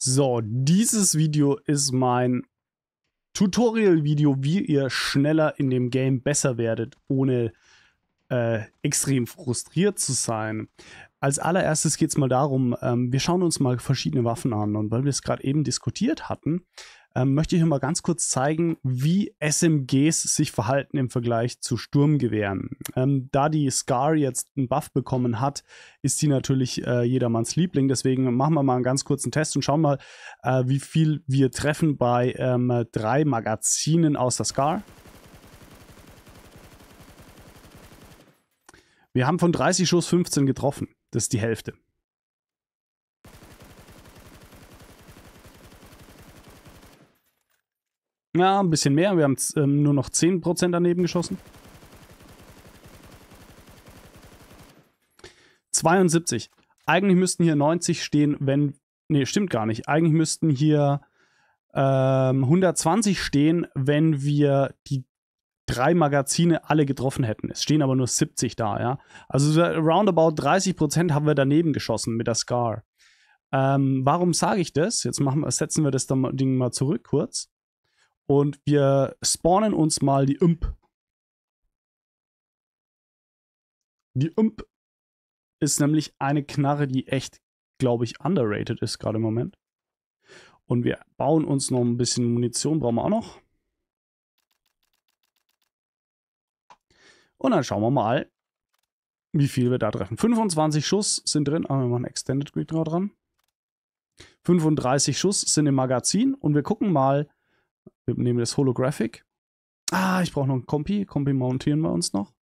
So, dieses Video ist mein Tutorial-Video, wie ihr schneller in dem Game besser werdet, ohne äh, extrem frustriert zu sein. Als allererstes geht es mal darum, ähm, wir schauen uns mal verschiedene Waffen an. Und weil wir es gerade eben diskutiert hatten, ähm, möchte ich mal ganz kurz zeigen, wie SMGs sich verhalten im Vergleich zu Sturmgewehren. Ähm, da die Scar jetzt einen Buff bekommen hat, ist sie natürlich äh, jedermanns Liebling. Deswegen machen wir mal einen ganz kurzen Test und schauen mal, äh, wie viel wir treffen bei ähm, drei Magazinen aus der Scar. Wir haben von 30 Schuss 15 getroffen. Das ist die Hälfte. Ja, ein bisschen mehr. Wir haben ähm, nur noch 10% daneben geschossen. 72. Eigentlich müssten hier 90 stehen, wenn... Ne, stimmt gar nicht. Eigentlich müssten hier ähm, 120 stehen, wenn wir die drei Magazine alle getroffen hätten. Es stehen aber nur 70 da, ja. Also roundabout 30 Prozent haben wir daneben geschossen mit der Scar. Ähm, warum sage ich das? Jetzt machen, setzen wir das Ding mal zurück kurz. Und wir spawnen uns mal die Imp. Die Imp ist nämlich eine Knarre, die echt, glaube ich, underrated ist gerade im Moment. Und wir bauen uns noch ein bisschen Munition, brauchen wir auch noch. Und dann schauen wir mal, wie viel wir da treffen. 25 Schuss sind drin. Ah, wir machen Extended Grid dran. 35 Schuss sind im Magazin. Und wir gucken mal, wir nehmen das Holographic. Ah, ich brauche noch ein Kompi. Kompi montieren wir uns noch.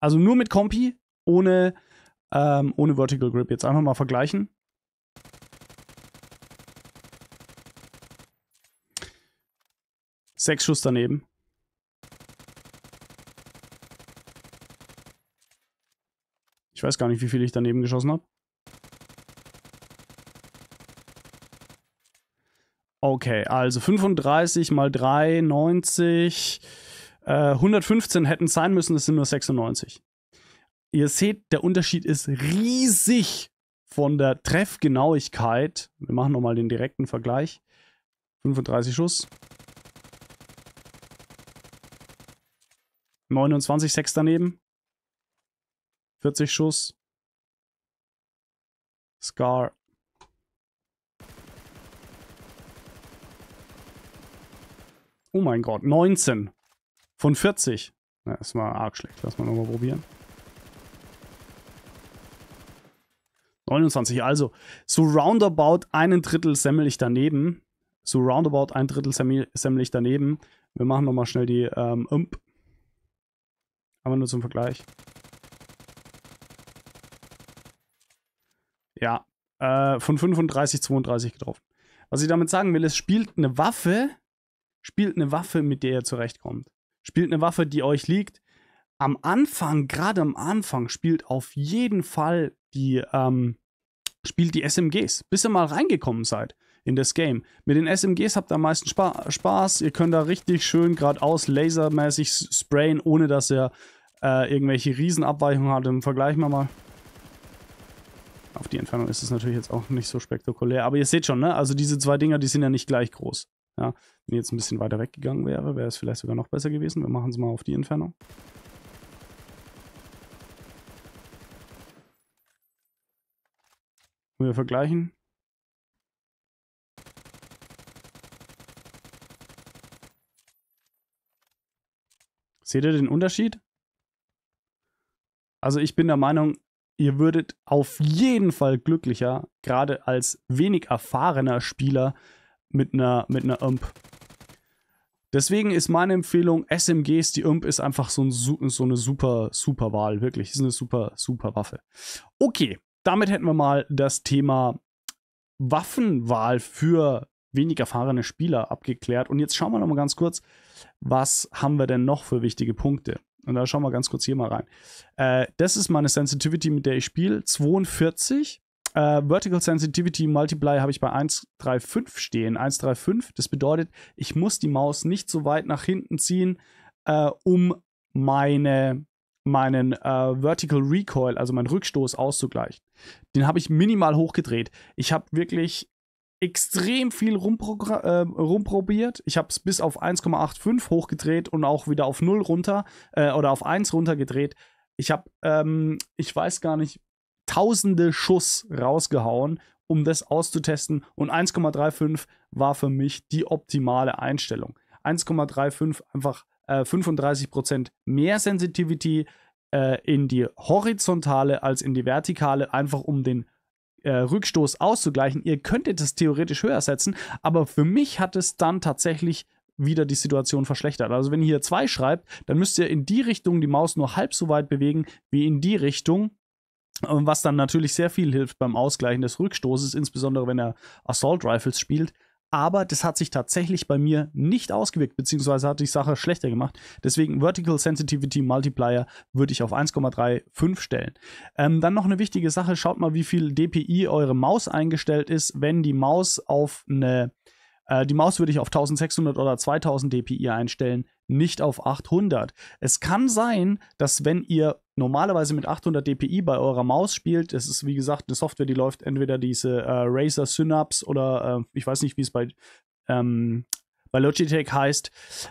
Also nur mit Kompi, ohne, ähm, ohne Vertical Grip. Jetzt einfach mal vergleichen. Sechs Schuss daneben. Ich weiß gar nicht, wie viel ich daneben geschossen habe. Okay, also 35 mal 3, 90. Äh, 115 hätten sein müssen, es sind nur 96. Ihr seht, der Unterschied ist riesig von der Treffgenauigkeit. Wir machen nochmal den direkten Vergleich. 35 Schuss. 29, 6 daneben. 40 Schuss. Scar. Oh mein Gott, 19 von 40. Na, ist mal arg schlecht. Lass mal nochmal probieren. 29, also so roundabout einen Drittel semmel ich daneben. So roundabout ein Drittel semmel ich daneben. Wir machen nochmal schnell die ähm, Ump. Aber nur zum Vergleich. Ja, äh, von 35, 32 getroffen. Was ich damit sagen will, ist, spielt eine Waffe, spielt eine Waffe, mit der ihr zurechtkommt. Spielt eine Waffe, die euch liegt. Am Anfang, gerade am Anfang, spielt auf jeden Fall die, ähm, spielt die SMGs, bis ihr mal reingekommen seid in das Game. Mit den SMGs habt ihr am meisten Spa Spaß. Ihr könnt da richtig schön geradeaus lasermäßig sprayen, ohne dass ihr äh, irgendwelche Riesenabweichungen habt. Im Vergleich mal. Auf die Entfernung ist es natürlich jetzt auch nicht so spektakulär. Aber ihr seht schon, ne? Also diese zwei Dinger, die sind ja nicht gleich groß. Ja, wenn jetzt ein bisschen weiter weggegangen wäre, wäre es vielleicht sogar noch besser gewesen. Wir machen es mal auf die Entfernung. Wir vergleichen. Seht ihr den Unterschied? Also ich bin der Meinung, ihr würdet auf jeden Fall glücklicher, gerade als wenig erfahrener Spieler mit einer, mit einer Ump. Deswegen ist meine Empfehlung, SMGs, die Ump ist einfach so, ein, so eine super, super Wahl, wirklich. Ist eine super, super Waffe. Okay, damit hätten wir mal das Thema Waffenwahl für wenig erfahrene Spieler abgeklärt. Und jetzt schauen wir nochmal ganz kurz, was haben wir denn noch für wichtige Punkte? Und da schauen wir ganz kurz hier mal rein. Äh, das ist meine Sensitivity, mit der ich spiele. 42. Äh, Vertical Sensitivity Multiply habe ich bei 1,35 stehen. 1,35. Das bedeutet, ich muss die Maus nicht so weit nach hinten ziehen, äh, um meine, meinen äh, Vertical Recoil, also meinen Rückstoß auszugleichen. Den habe ich minimal hochgedreht. Ich habe wirklich extrem viel äh, rumprobiert. Ich habe es bis auf 1,85 hochgedreht und auch wieder auf 0 runter äh, oder auf 1 runtergedreht. Ich habe, ähm, ich weiß gar nicht, tausende Schuss rausgehauen, um das auszutesten. Und 1,35 war für mich die optimale Einstellung. 1,35 einfach äh, 35% mehr Sensitivity äh, in die horizontale als in die vertikale, einfach um den äh, Rückstoß auszugleichen. Ihr könntet es theoretisch höher setzen, aber für mich hat es dann tatsächlich wieder die Situation verschlechtert. Also wenn ihr hier 2 schreibt, dann müsst ihr in die Richtung die Maus nur halb so weit bewegen wie in die Richtung, ähm, was dann natürlich sehr viel hilft beim Ausgleichen des Rückstoßes, insbesondere wenn er Assault Rifles spielt aber das hat sich tatsächlich bei mir nicht ausgewirkt, beziehungsweise hat die Sache schlechter gemacht. Deswegen Vertical Sensitivity Multiplier würde ich auf 1,35 stellen. Ähm, dann noch eine wichtige Sache, schaut mal, wie viel DPI eure Maus eingestellt ist, wenn die Maus auf eine äh, die Maus würde ich auf 1600 oder 2000 dpi einstellen, nicht auf 800. Es kann sein, dass wenn ihr normalerweise mit 800 DPI bei eurer Maus spielt, das ist wie gesagt eine Software, die läuft entweder diese äh, Razer Synapse oder äh, ich weiß nicht, wie es bei ähm, bei Logitech heißt,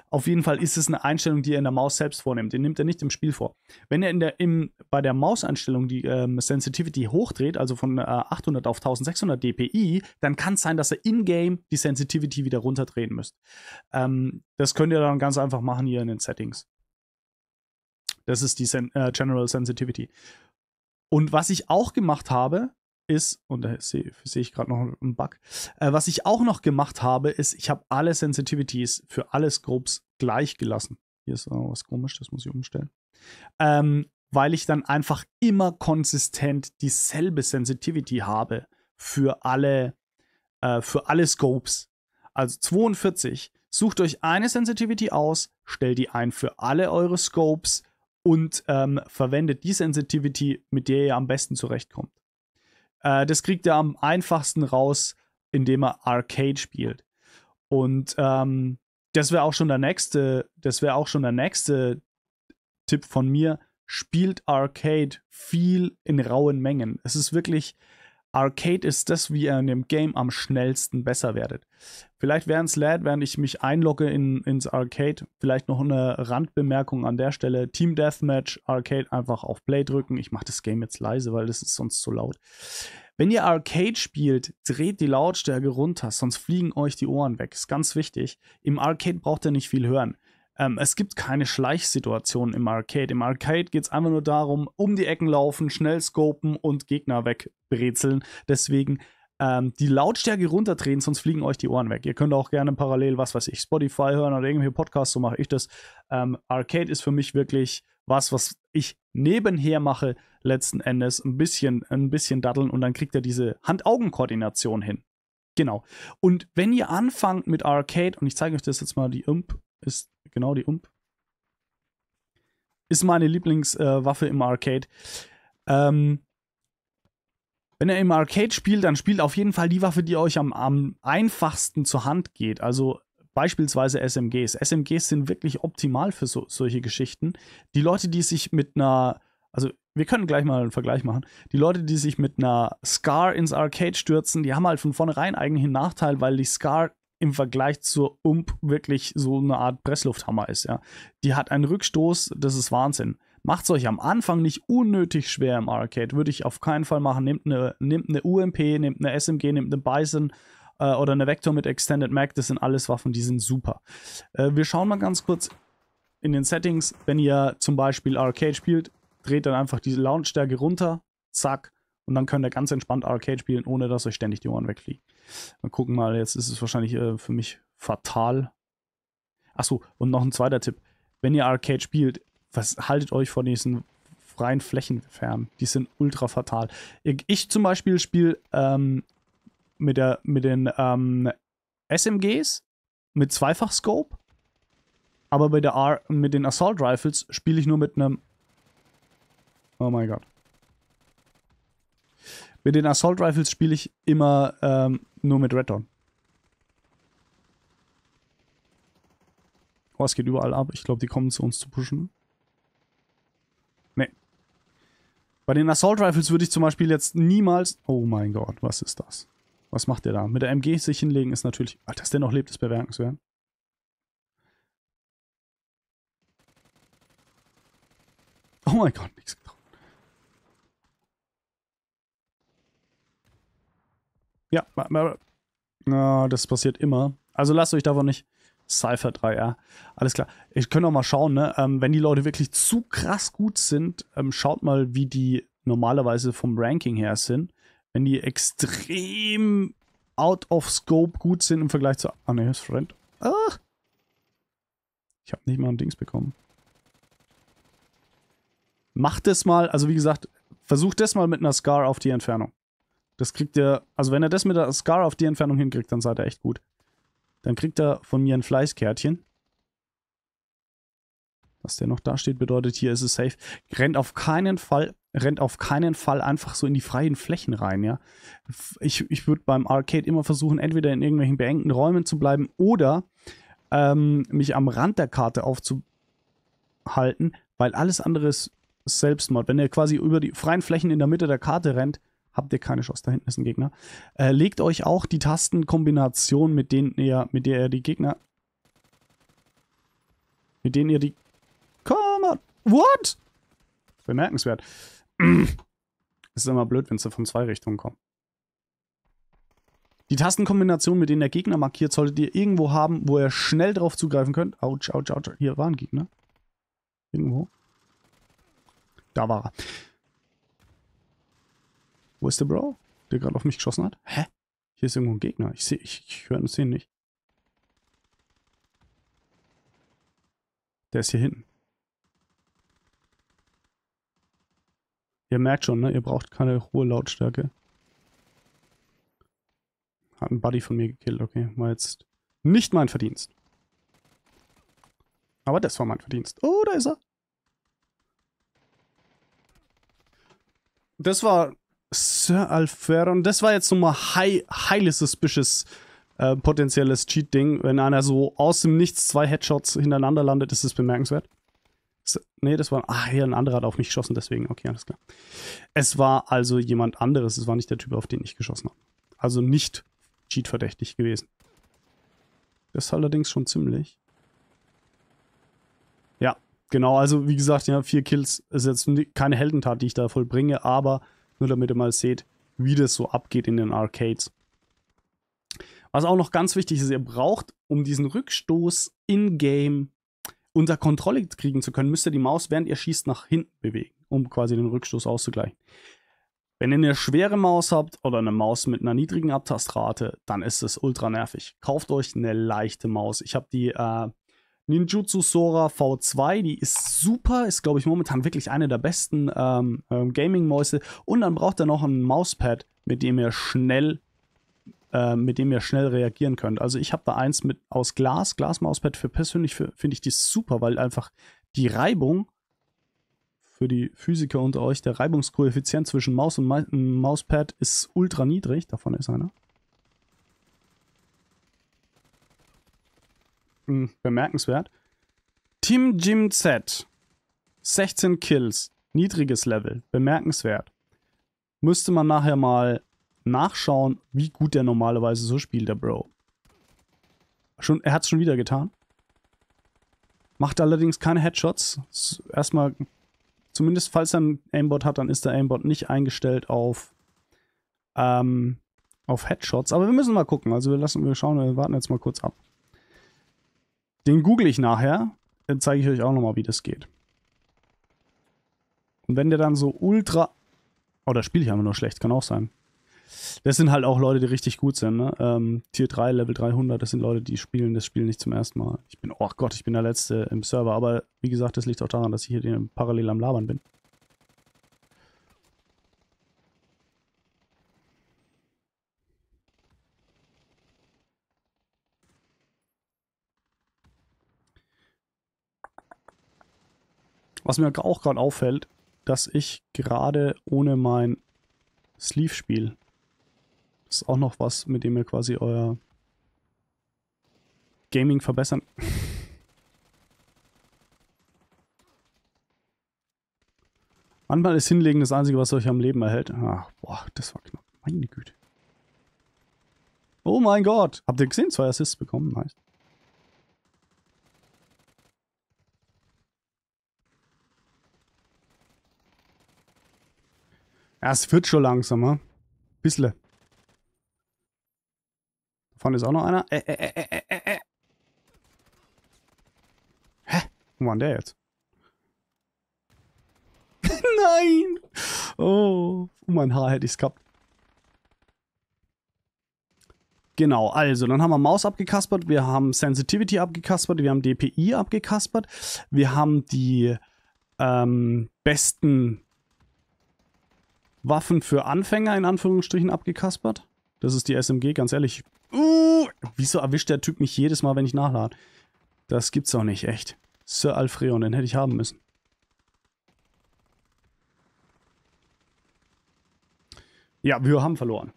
auf jeden Fall ist es eine Einstellung, die er in der Maus selbst vornimmt. Die nimmt er nicht im Spiel vor. Wenn er in der, im, bei der Mauseinstellung die ähm, Sensitivity hochdreht, also von äh, 800 auf 1600 dpi, dann kann es sein, dass er in-game die Sensitivity wieder runterdrehen müsst. Ähm, das könnt ihr dann ganz einfach machen hier in den Settings. Das ist die Sen äh, General Sensitivity. Und was ich auch gemacht habe, ist, und da sehe seh ich gerade noch einen Bug, äh, was ich auch noch gemacht habe, ist, ich habe alle Sensitivities für alle Scopes gleich gelassen. Hier ist auch was komisch, das muss ich umstellen. Ähm, weil ich dann einfach immer konsistent dieselbe Sensitivity habe für alle, äh, für alle Scopes. Also 42. Sucht euch eine Sensitivity aus, stellt die ein für alle eure Scopes und ähm, verwendet die Sensitivity, mit der ihr am besten zurechtkommt. Äh, das kriegt er am einfachsten raus, indem er Arcade spielt. Und ähm, das wäre auch schon der nächste, das wäre auch schon der nächste Tipp von mir. Spielt Arcade viel in rauen Mengen. Es ist wirklich, Arcade ist das, wie ihr in dem Game am schnellsten besser werdet. Vielleicht während Slad, während ich mich einlogge in, ins Arcade, vielleicht noch eine Randbemerkung an der Stelle. Team Deathmatch, Arcade einfach auf Play drücken. Ich mache das Game jetzt leise, weil das ist sonst zu laut. Wenn ihr Arcade spielt, dreht die Lautstärke runter, sonst fliegen euch die Ohren weg. Ist ganz wichtig. Im Arcade braucht ihr nicht viel hören. Ähm, es gibt keine Schleichsituation im Arcade. Im Arcade geht es einfach nur darum, um die Ecken laufen, schnell scopen und Gegner wegbrezeln. Deswegen ähm, die Lautstärke runterdrehen, sonst fliegen euch die Ohren weg. Ihr könnt auch gerne parallel, was weiß ich, Spotify hören oder irgendwelche Podcasts, so mache ich das. Ähm, Arcade ist für mich wirklich was, was ich nebenher mache, letzten Endes ein bisschen, ein bisschen daddeln und dann kriegt ihr diese Hand-Augen-Koordination hin. Genau. Und wenn ihr anfangt mit Arcade, und ich zeige euch das jetzt mal die Imp ist genau die Ump. Ist meine Lieblingswaffe äh, im Arcade. Ähm, wenn ihr im Arcade spielt, dann spielt auf jeden Fall die Waffe, die euch am, am einfachsten zur Hand geht. Also beispielsweise SMGs. SMGs sind wirklich optimal für so, solche Geschichten. Die Leute, die sich mit einer, also wir können gleich mal einen Vergleich machen. Die Leute, die sich mit einer Scar ins Arcade stürzen, die haben halt von vornherein eigentlich einen Nachteil, weil die Scar im Vergleich zur Ump wirklich so eine Art Presslufthammer ist, ja. Die hat einen Rückstoß, das ist Wahnsinn. Macht es euch am Anfang nicht unnötig schwer im Arcade, würde ich auf keinen Fall machen. Nehmt eine, nehmt eine UMP, nehmt eine SMG, nehmt eine Bison äh, oder eine Vector mit Extended Mag, das sind alles Waffen, die sind super. Äh, wir schauen mal ganz kurz in den Settings, wenn ihr zum Beispiel Arcade spielt, dreht dann einfach diese Launchstärke runter, zack, und dann könnt ihr ganz entspannt Arcade spielen, ohne dass euch ständig die Ohren wegfliegen. Mal gucken mal, jetzt ist es wahrscheinlich äh, für mich fatal. Achso, und noch ein zweiter Tipp. Wenn ihr Arcade spielt, was haltet euch vor diesen freien Flächen fern? Die sind ultra fatal. Ich zum Beispiel spiele ähm, mit, mit den ähm, SMGs mit Zweifach-Scope. Aber bei der R mit den Assault Rifles spiele ich nur mit einem. Oh mein Gott. Mit den Assault Rifles spiele ich immer ähm, nur mit Red Dawn. Oh, es geht überall ab. Ich glaube, die kommen zu uns zu pushen. Nee. Bei den Assault Rifles würde ich zum Beispiel jetzt niemals... Oh mein Gott, was ist das? Was macht der da? Mit der MG sich hinlegen ist natürlich... Alter, dass der noch lebt, ist bemerkenswert. Oh mein Gott, nichts getan. Ja, na, das passiert immer. Also lasst euch davon nicht. Cypher 3, ja. Alles klar. Ich könnte auch mal schauen, ne? Ähm, wenn die Leute wirklich zu krass gut sind, ähm, schaut mal, wie die normalerweise vom Ranking her sind. Wenn die extrem out of scope gut sind im Vergleich zu. Ah, ne, ist Friend. Ah! Ich habe nicht mal ein Dings bekommen. Macht es mal, also wie gesagt, versucht das mal mit einer Scar auf die Entfernung. Das kriegt er, also wenn er das mit der Scar auf die Entfernung hinkriegt, dann seid ihr echt gut. Dann kriegt er von mir ein Fleißkärtchen. Dass der noch da steht, bedeutet, hier ist es safe. Rennt auf keinen Fall, rennt auf keinen Fall einfach so in die freien Flächen rein, ja. Ich, ich würde beim Arcade immer versuchen, entweder in irgendwelchen beengten Räumen zu bleiben oder ähm, mich am Rand der Karte aufzuhalten, weil alles andere ist Selbstmord. Wenn er quasi über die freien Flächen in der Mitte der Karte rennt, habt ihr keine Chance. Da hinten ist ein Gegner. Äh, legt euch auch die Tastenkombination, mit denen ihr, mit der ihr die Gegner. Mit denen ihr die. Come on! What? Bemerkenswert. es ist immer blöd, wenn sie von zwei Richtungen kommen. Die Tastenkombination, mit denen der Gegner markiert, solltet ihr irgendwo haben, wo ihr schnell drauf zugreifen könnt. Autsch, autsch, autsch. Hier war ein Gegner. Irgendwo. Da war er. Wo ist der Bro, der gerade auf mich geschossen hat? Hä? Hier ist irgendwo ein Gegner. Ich sehe, ich, ich höre und sehe ihn nicht. Der ist hier hinten. Ihr merkt schon, ne? Ihr braucht keine hohe Lautstärke. Hat ein Buddy von mir gekillt, okay. War jetzt nicht mein Verdienst. Aber das war mein Verdienst. Oh, da ist er. Das war Sir Alferon, das war jetzt nochmal high, highly suspicious äh, potenzielles Cheat-Ding. Wenn einer so aus dem Nichts zwei Headshots hintereinander landet, ist das bemerkenswert. nee, das war. Ach, hier ein anderer hat auf mich geschossen, deswegen. Okay, alles klar. Es war also jemand anderes. Es war nicht der Typ, auf den ich geschossen habe. Also nicht Cheat-verdächtig gewesen. Das ist allerdings schon ziemlich. Ja, genau. Also, wie gesagt, ja, vier Kills ist jetzt keine Heldentat, die ich da vollbringe, aber nur damit ihr mal seht, wie das so abgeht in den Arcades. Was auch noch ganz wichtig ist, ihr braucht, um diesen Rückstoß in-game unter Kontrolle kriegen zu können, müsst ihr die Maus, während ihr schießt, nach hinten bewegen, um quasi den Rückstoß auszugleichen. Wenn ihr eine schwere Maus habt oder eine Maus mit einer niedrigen Abtastrate, dann ist es ultra nervig. Kauft euch eine leichte Maus. Ich habe die äh, Ninjutsu Sora V2, die ist super, ist glaube ich momentan wirklich eine der besten ähm, ähm, Gaming-Mäuse. Und dann braucht er noch ein Mauspad, mit dem ihr schnell, äh, mit dem ihr schnell reagieren könnt. Also ich habe da eins mit aus Glas, Glas-Mauspad für persönlich finde ich die super, weil einfach die Reibung für die Physiker unter euch, der Reibungskoeffizient zwischen Maus und Ma Mauspad ist ultra niedrig. Davon ist einer. bemerkenswert. Team Jim Z. 16 Kills. Niedriges Level. Bemerkenswert. Müsste man nachher mal nachschauen, wie gut der normalerweise so spielt, der Bro. Schon, er hat es schon wieder getan. Macht allerdings keine Headshots. Erstmal, zumindest falls er einen Aimbot hat, dann ist der Aimbot nicht eingestellt auf, ähm, auf Headshots. Aber wir müssen mal gucken. Also wir lassen, wir schauen, wir warten jetzt mal kurz ab. Den google ich nachher. Dann zeige ich euch auch nochmal, wie das geht. Und wenn der dann so ultra... Oh, da spiele ich einfach nur schlecht. Kann auch sein. Das sind halt auch Leute, die richtig gut sind. Ne? Ähm, Tier 3, Level 300, das sind Leute, die spielen das Spiel nicht zum ersten Mal. Ich bin, oh Gott, ich bin der Letzte im Server. Aber wie gesagt, das liegt auch daran, dass ich hier parallel am Labern bin. Was mir auch gerade auffällt, dass ich gerade ohne mein Sleeve spiele. Das ist auch noch was, mit dem ihr quasi euer Gaming verbessern. Manchmal ist Hinlegen das Einzige, was euch am Leben erhält. Ach, boah, das war knapp. Meine Güte. Oh mein Gott. Habt ihr gesehen? Zwei Assists bekommen. Nice. Ja, es wird schon langsamer. Hm. Bissle. Vorne ist auch noch einer. Äh, äh, äh, äh, äh. äh. Hä? Wo war denn der jetzt? Nein! Oh, um oh, mein Haar hätte ich es gehabt. Genau, also, dann haben wir Maus abgekaspert, wir haben Sensitivity abgekaspert, wir haben DPI abgekaspert, wir haben die ähm, besten Waffen für Anfänger in Anführungsstrichen abgekaspert. Das ist die SMG, ganz ehrlich. Uh, wieso erwischt der Typ mich jedes Mal, wenn ich nachlade? Das gibt's doch nicht, echt. Sir Alfreon, den hätte ich haben müssen. Ja, wir haben verloren.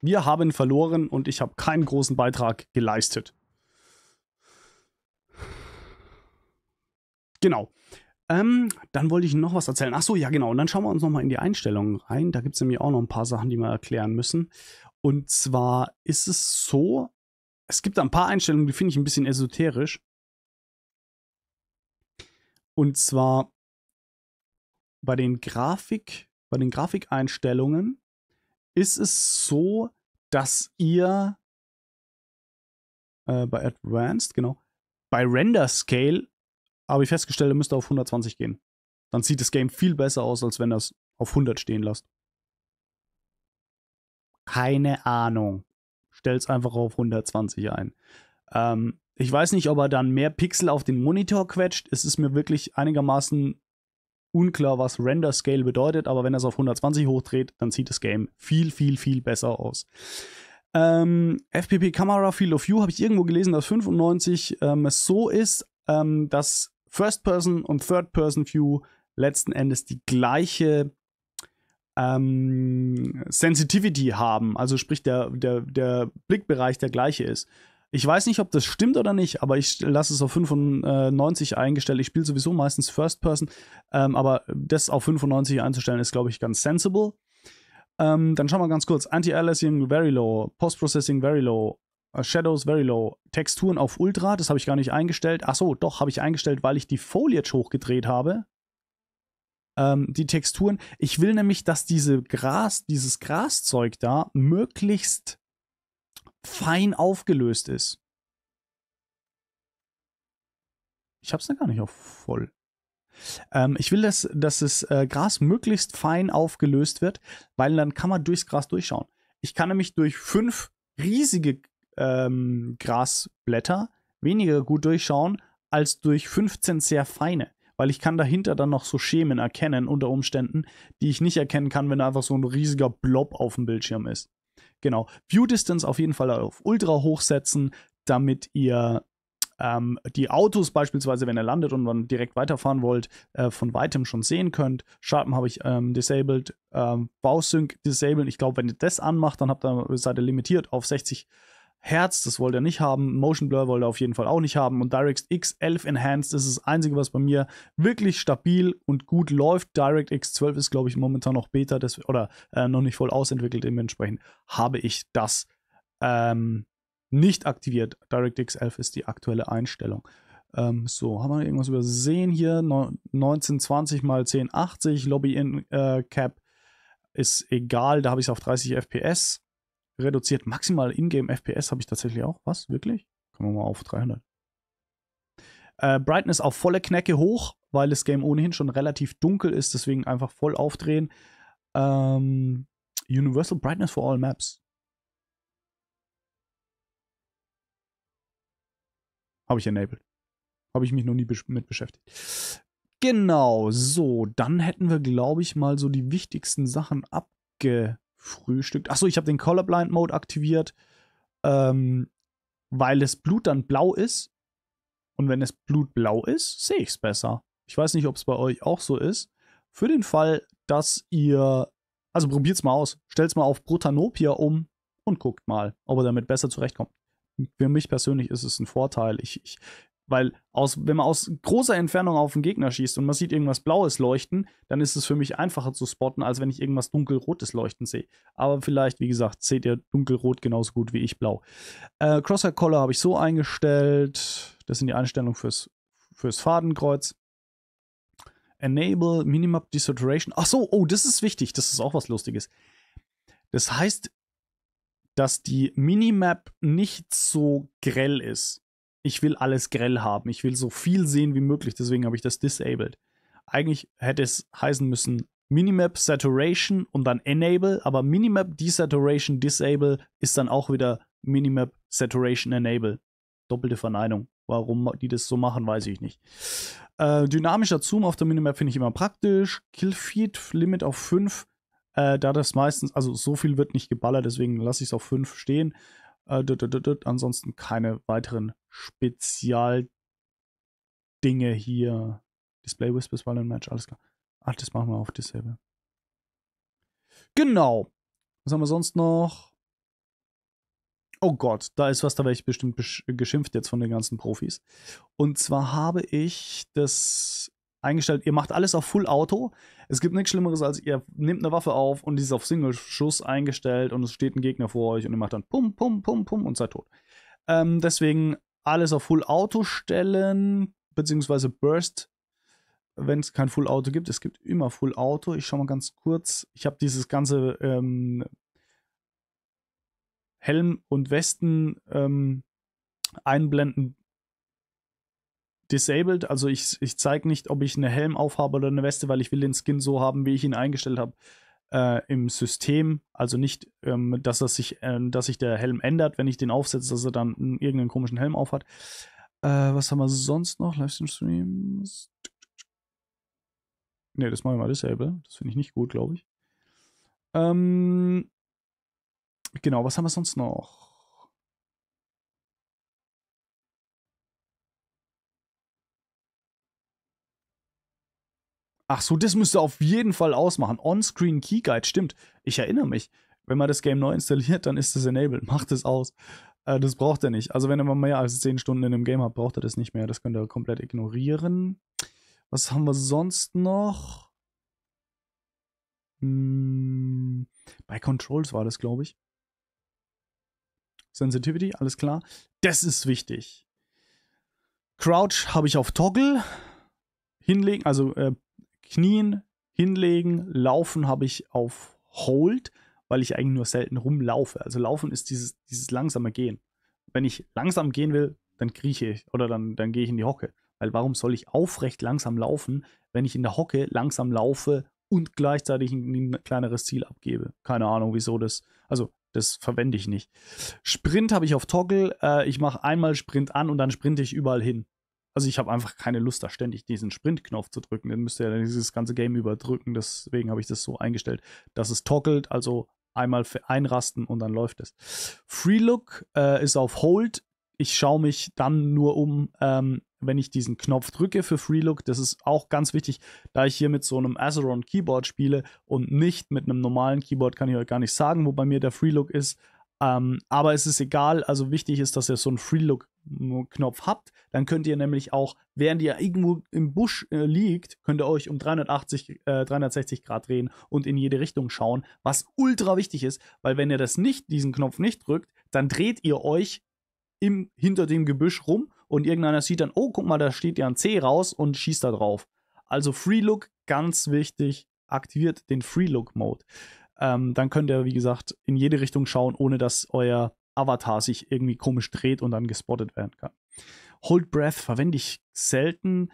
Wir haben verloren und ich habe keinen großen Beitrag geleistet. Genau. Ähm, dann wollte ich noch was erzählen. Achso, ja genau. Und dann schauen wir uns nochmal in die Einstellungen rein. Da gibt es nämlich auch noch ein paar Sachen, die wir erklären müssen. Und zwar ist es so, es gibt da ein paar Einstellungen, die finde ich ein bisschen esoterisch. Und zwar bei den Grafik, bei den Grafikeinstellungen ist es so, dass ihr äh, bei Advanced, genau, bei Render Scale habe ich festgestellt, er müsste auf 120 gehen. Dann sieht das Game viel besser aus, als wenn er es auf 100 stehen lässt. Keine Ahnung. Stell es einfach auf 120 ein. Ähm, ich weiß nicht, ob er dann mehr Pixel auf den Monitor quetscht. Es ist mir wirklich einigermaßen unklar, was Render Scale bedeutet, aber wenn er es auf 120 hochdreht, dann sieht das Game viel, viel, viel besser aus. Ähm, FPP Camera Field of View habe ich irgendwo gelesen, dass 95 ähm, es so ist, ähm, dass First-Person- und Third-Person-View letzten Endes die gleiche ähm, Sensitivity haben. Also sprich, der, der, der Blickbereich der gleiche ist. Ich weiß nicht, ob das stimmt oder nicht, aber ich lasse es auf 95 eingestellt. Ich spiele sowieso meistens First Person, ähm, aber das auf 95 einzustellen ist, glaube ich, ganz sensible. Ähm, dann schauen wir ganz kurz. Anti-Aliasing very low, Post-Processing very low, äh, Shadows very low. Texturen auf Ultra, das habe ich gar nicht eingestellt. Achso, doch, habe ich eingestellt, weil ich die Foliage hochgedreht habe. Ähm, die Texturen. Ich will nämlich, dass diese Gras, dieses Graszeug da möglichst fein aufgelöst ist. Ich habe es da gar nicht auf voll. Ähm, ich will, dass, dass das äh, Gras möglichst fein aufgelöst wird, weil dann kann man durchs Gras durchschauen. Ich kann nämlich durch fünf riesige ähm, Grasblätter weniger gut durchschauen als durch 15 sehr feine, weil ich kann dahinter dann noch so Schemen erkennen unter Umständen, die ich nicht erkennen kann, wenn da einfach so ein riesiger Blob auf dem Bildschirm ist. Genau. View Distance auf jeden Fall auf Ultra hochsetzen, damit ihr ähm, die Autos beispielsweise, wenn ihr landet und dann direkt weiterfahren wollt, äh, von weitem schon sehen könnt. Sharpen habe ich ähm, disabled, ähm, Bausync disabled. Ich glaube, wenn ihr das anmacht, dann habt ihr, seid ihr limitiert auf 60 Herz, das wollte er nicht haben. Motion Blur wollte er auf jeden Fall auch nicht haben. Und DirectX 11 Enhanced ist das einzige, was bei mir wirklich stabil und gut läuft. DirectX 12 ist, glaube ich, momentan noch Beta des, oder äh, noch nicht voll ausentwickelt. Dementsprechend habe ich das ähm, nicht aktiviert. DirectX 11 ist die aktuelle Einstellung. Ähm, so, haben wir irgendwas übersehen hier? No, 1920 x 1080 Lobby in äh, Cap ist egal. Da habe ich es auf 30 FPS reduziert. Maximal Ingame FPS habe ich tatsächlich auch. Was? Wirklich? Kommen wir mal auf 300. Äh, Brightness auf volle Knecke hoch, weil das Game ohnehin schon relativ dunkel ist, deswegen einfach voll aufdrehen. Ähm, Universal Brightness for all Maps. Habe ich enabled. Habe ich mich noch nie mit beschäftigt. Genau, so, dann hätten wir, glaube ich, mal so die wichtigsten Sachen abge gefrühstückt. Achso, ich habe den Colorblind Mode aktiviert, ähm, weil das Blut dann blau ist. Und wenn das Blut blau ist, sehe ich es besser. Ich weiß nicht, ob es bei euch auch so ist. Für den Fall, dass ihr. Also probiert's mal aus. Stellt's mal auf Brutanopia um und guckt mal, ob er damit besser zurechtkommt. Für mich persönlich ist es ein Vorteil. Ich, ich, weil aus, wenn man aus großer Entfernung auf einen Gegner schießt und man sieht irgendwas Blaues leuchten, dann ist es für mich einfacher zu spotten, als wenn ich irgendwas Dunkelrotes leuchten sehe. Aber vielleicht, wie gesagt, seht ihr Dunkelrot genauso gut wie ich Blau. Äh, Crosshair Collar habe ich so eingestellt. Das sind die Einstellungen fürs, fürs Fadenkreuz. Enable Minimap Desaturation. Ach so, oh, das ist wichtig. Das ist auch was Lustiges. Das heißt, dass die Minimap nicht so grell ist ich will alles grell haben. Ich will so viel sehen wie möglich, deswegen habe ich das disabled. Eigentlich hätte es heißen müssen Minimap Saturation und dann Enable, aber Minimap Desaturation Disable ist dann auch wieder Minimap Saturation Enable. Doppelte Verneinung. Warum die das so machen, weiß ich nicht. Äh, dynamischer Zoom auf der Minimap finde ich immer praktisch. Killfeed Limit auf 5. Äh, da das meistens, also so viel wird nicht geballert, deswegen lasse ich es auf 5 stehen. Äh, Ansonsten keine weiteren Spezialdinge hier. Display Whispers war ein Match, alles klar. Ach, das machen wir auf dasselbe. Genau. Was haben wir sonst noch? Oh Gott, da ist was, da werde ich bestimmt geschimpft jetzt von den ganzen Profis. Und zwar habe ich das eingestellt, ihr macht alles auf Full Auto. Es gibt nichts Schlimmeres, als ihr nehmt eine Waffe auf und die ist auf Single-Schuss eingestellt und es steht ein Gegner vor euch und ihr macht dann pum, pum, pum, pum und seid tot. Ähm, deswegen alles auf Full Auto stellen, beziehungsweise Burst, wenn es kein Full Auto gibt. Es gibt immer Full Auto. Ich schau mal ganz kurz. Ich habe dieses ganze ähm, Helm- und Westen-Einblenden ähm, disabled, also ich, ich zeige nicht, ob ich einen Helm aufhabe oder eine Weste, weil ich will den Skin so haben, wie ich ihn eingestellt habe äh, im System. Also nicht, ähm, dass, das sich, äh, dass sich der Helm ändert, wenn ich den aufsetze, dass er dann irgendeinen komischen Helm aufhat. Äh, was haben wir sonst noch? Livestream-Streams? Ne, das machen wir mal disable. Das finde ich nicht gut, glaube ich. Ähm, genau, was haben wir sonst noch? Ach so, das müsste auf jeden Fall ausmachen. On-Screen Key Guide, stimmt. Ich erinnere mich. Wenn man das Game neu installiert, dann ist es enabled. Macht es aus. Äh, das braucht er nicht. Also, wenn er mal mehr als 10 Stunden in einem Game hat, braucht er das nicht mehr. Das könnt ihr komplett ignorieren. Was haben wir sonst noch? Hm, bei Controls war das, glaube ich. Sensitivity, alles klar. Das ist wichtig. Crouch habe ich auf Toggle hinlegen, also äh, Knien, hinlegen, laufen habe ich auf Hold, weil ich eigentlich nur selten rumlaufe. Also laufen ist dieses, dieses langsame Gehen. Wenn ich langsam gehen will, dann krieche ich oder dann, dann gehe ich in die Hocke. Weil warum soll ich aufrecht langsam laufen, wenn ich in der Hocke langsam laufe und gleichzeitig ein, ein kleineres Ziel abgebe? Keine Ahnung, wieso das. Also das verwende ich nicht. Sprint habe ich auf Toggle. Äh, ich mache einmal Sprint an und dann sprinte ich überall hin. Also ich habe einfach keine Lust, da ständig diesen Sprintknopf zu drücken. Dann müsste ja dann dieses ganze Game überdrücken. Deswegen habe ich das so eingestellt, dass es toggelt, also einmal einrasten und dann läuft es. Freelook äh, ist auf Hold. Ich schaue mich dann nur um, ähm, wenn ich diesen Knopf drücke für Free Look. Das ist auch ganz wichtig, da ich hier mit so einem Azeron Keyboard spiele und nicht mit einem normalen Keyboard, kann ich euch gar nicht sagen, wo bei mir der Free Look ist. Ähm, aber es ist egal, also wichtig ist, dass ihr so einen Free-Look-Knopf habt. Dann könnt ihr nämlich auch, während ihr irgendwo im Busch äh, liegt, könnt ihr euch um 380, äh, 360 Grad drehen und in jede Richtung schauen, was ultra wichtig ist, weil wenn ihr das nicht, diesen Knopf nicht drückt, dann dreht ihr euch im, hinter dem Gebüsch rum und irgendeiner sieht dann, oh, guck mal, da steht ja ein C raus und schießt da drauf. Also Free Look, ganz wichtig, aktiviert den Free Look Mode. Ähm, dann könnt ihr, wie gesagt, in jede Richtung schauen, ohne dass euer Avatar sich irgendwie komisch dreht und dann gespottet werden kann. Hold Breath verwende ich selten.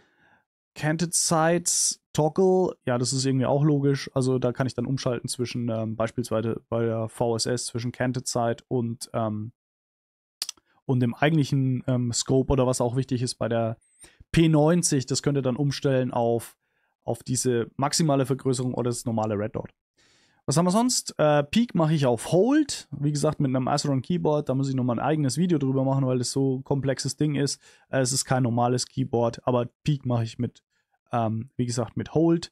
Canted Sights, Toggle, ja, das ist irgendwie auch logisch. Also da kann ich dann umschalten zwischen ähm, beispielsweise bei der VSS zwischen Canted Sight und, ähm, und dem eigentlichen ähm, Scope oder was auch wichtig ist bei der P90. Das könnt ihr dann umstellen auf, auf diese maximale Vergrößerung oder das normale Red Dot. Was haben wir sonst? Äh, Peak mache ich auf Hold. Wie gesagt, mit einem Aceron Keyboard. Da muss ich nochmal ein eigenes Video drüber machen, weil das so ein komplexes Ding ist. Äh, es ist kein normales Keyboard, aber Peak mache ich mit, ähm, wie gesagt, mit Hold.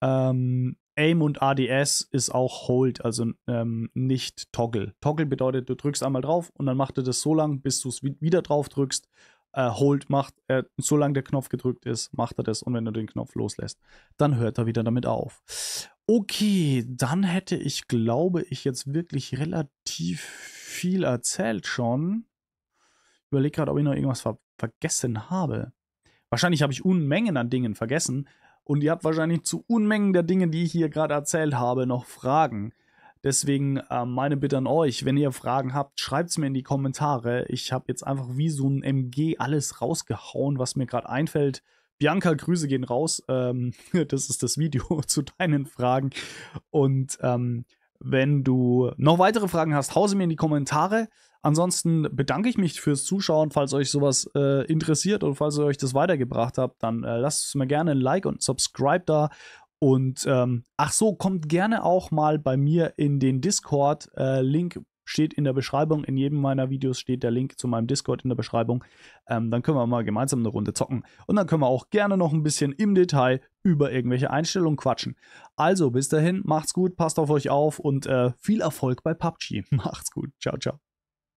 Ähm, Aim und ADS ist auch Hold, also ähm, nicht Toggle. Toggle bedeutet, du drückst einmal drauf und dann macht er das so lange, bis du es wieder drauf drückst. Äh, Hold macht, äh, solange der Knopf gedrückt ist, macht er das und wenn du den Knopf loslässt, dann hört er wieder damit auf. Okay, dann hätte ich, glaube ich, jetzt wirklich relativ viel erzählt schon. Ich Überlege gerade, ob ich noch irgendwas ver vergessen habe. Wahrscheinlich habe ich Unmengen an Dingen vergessen. Und ihr habt wahrscheinlich zu Unmengen der Dinge, die ich hier gerade erzählt habe, noch Fragen. Deswegen äh, meine Bitte an euch, wenn ihr Fragen habt, schreibt es mir in die Kommentare. Ich habe jetzt einfach wie so ein MG alles rausgehauen, was mir gerade einfällt. Bianca, Grüße gehen raus. Ähm, das ist das Video zu deinen Fragen. Und ähm, wenn du noch weitere Fragen hast, hause mir in die Kommentare. Ansonsten bedanke ich mich fürs Zuschauen. Falls euch sowas äh, interessiert und falls ihr euch das weitergebracht habt, dann äh, lasst mir gerne ein Like und ein Subscribe da. Und ähm, ach so, kommt gerne auch mal bei mir in den Discord. Äh, Link steht in der Beschreibung. In jedem meiner Videos steht der Link zu meinem Discord in der Beschreibung. Ähm, dann können wir mal gemeinsam eine Runde zocken. Und dann können wir auch gerne noch ein bisschen im Detail über irgendwelche Einstellungen quatschen. Also bis dahin, macht's gut, passt auf euch auf und äh, viel Erfolg bei PUBG. Macht's gut. Ciao, ciao.